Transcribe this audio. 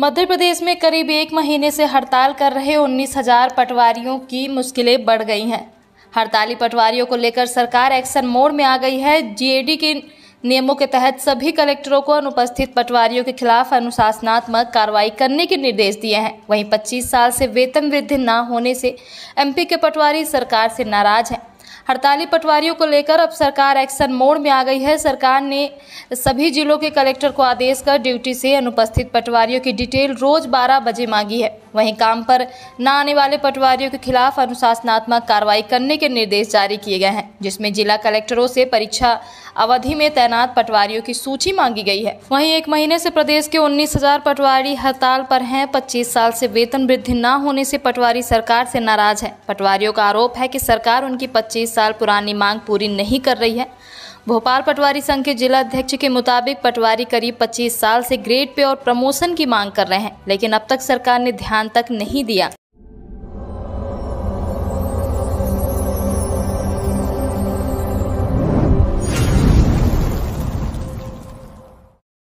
मध्य प्रदेश में करीब एक महीने से हड़ताल कर रहे उन्नीस हजार पटवारियों की मुश्किलें बढ़ गई हैं हड़ताली पटवारियों को लेकर सरकार एक्शन मोड में आ गई है जीएडी के नियमों के तहत सभी कलेक्टरों को अनुपस्थित पटवारियों के खिलाफ अनुशासनात्मक कार्रवाई करने के निर्देश दिए हैं वहीं 25 साल से वेतन वृद्धि न होने से एमपी के पटवारी सरकार से नाराज हैं हड़ताली पटवारियों को लेकर अब सरकार एक्शन मोड में आ गई है सरकार ने सभी जिलों के कलेक्टर को आदेश कर ड्यूटी से अनुपस्थित पटवारियों की डिटेल रोज 12 बजे मांगी है वहीं काम पर न आने वाले पटवारियों के खिलाफ अनुशासनात्मक कार्रवाई करने के निर्देश जारी किए गए हैं जिसमें जिला कलेक्टरों से परीक्षा अवधि में तैनात पटवारियों की सूची मांगी गई है वहीं एक महीने से प्रदेश के उन्नीस हजार पटवारी हड़ताल पर हैं 25 साल से वेतन वृद्धि न होने से पटवारी सरकार से नाराज है पटवारियों का आरोप है कि सरकार उनकी पच्चीस पच्चीस साल पुरानी मांग पूरी नहीं कर रही है भोपाल पटवारी संघ के जिला अध्यक्ष के मुताबिक पटवारी करीब 25 साल से ग्रेड पे और प्रमोशन की मांग कर रहे हैं लेकिन अब तक सरकार ने ध्यान तक नहीं दिया